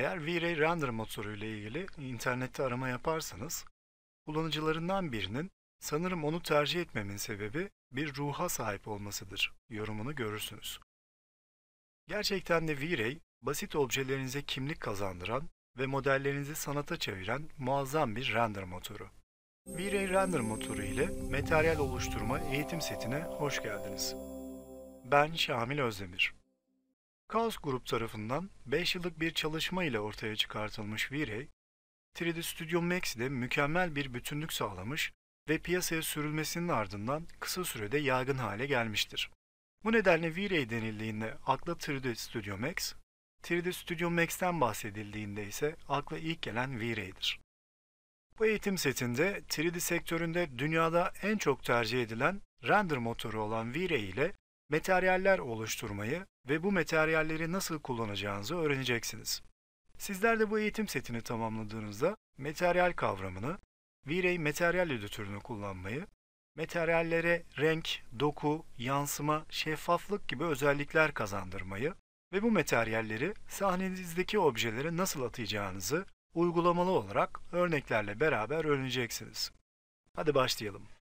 Eğer V-Ray Render motoru ile ilgili internette arama yaparsanız, kullanıcılarından birinin sanırım onu tercih etmemin sebebi bir ruha sahip olmasıdır yorumunu görürsünüz. Gerçekten de V-Ray, basit objelerinize kimlik kazandıran ve modellerinizi sanata çeviren muazzam bir render motoru. V-Ray Render motoru ile materyal oluşturma eğitim setine hoş geldiniz. Ben Şamil Özdemir. Kaos Grup tarafından 5 yıllık bir çalışma ile ortaya çıkartılmış V-Ray, 3D Studio Max'de mükemmel bir bütünlük sağlamış ve piyasaya sürülmesinin ardından kısa sürede yaygın hale gelmiştir. Bu nedenle V-Ray denildiğinde akla 3D Studio Max, 3D Studio Max'ten bahsedildiğinde ise akla ilk gelen V-Ray'dir. Bu eğitim setinde 3D sektöründe dünyada en çok tercih edilen render motoru olan V-Ray ile materyaller oluşturmayı ve bu materyalleri nasıl kullanacağınızı öğreneceksiniz. Sizler de bu eğitim setini tamamladığınızda materyal kavramını, V-Ray materyal editörünü kullanmayı, materyallere renk, doku, yansıma, şeffaflık gibi özellikler kazandırmayı ve bu materyalleri sahnenizdeki objelere nasıl atacağınızı uygulamalı olarak örneklerle beraber öğreneceksiniz. Hadi başlayalım.